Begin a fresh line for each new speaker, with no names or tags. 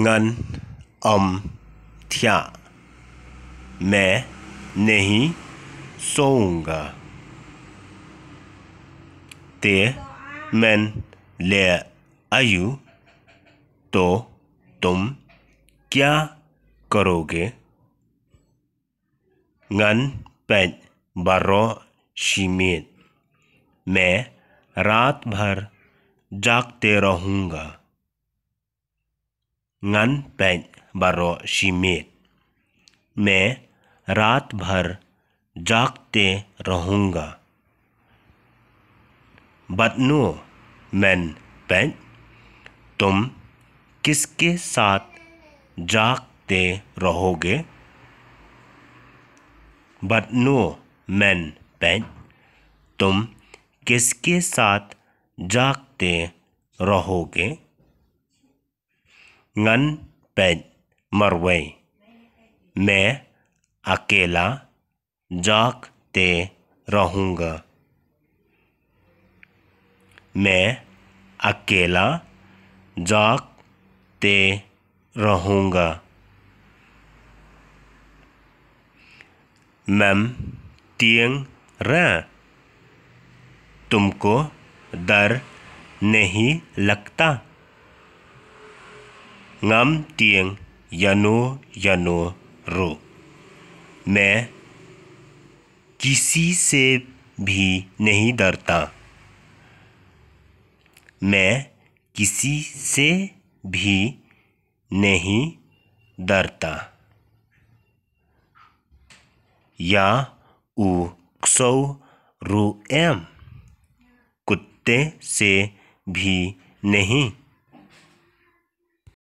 ngन अम थ्या मैं नहीं सोऊंगा ते मैन ले आयु तो तुम क्या करोगे गन पैन बारो सीमित मैं रात भर जागते रहूँगा ngăn bệnh baro shimit. मैं रात भर जागते रहूँगा बदनो मैन पैन तुम किसके साथ जागते रहोगे बदनो मैन पैन तुम किसके साथ जागते रहोगे ngăn bệnh मरवे मैं अकेला जागते रहूँगा मैं अकेला जागते रहूँगा मैम tiếng ra तुमको डर नहीं लगता ngam tieng yano yano रो मैं किसी से भी नहीं डरता मैं किसी से भी नहीं डरता या उ सौ रू एम कुत्ते से भी नहीं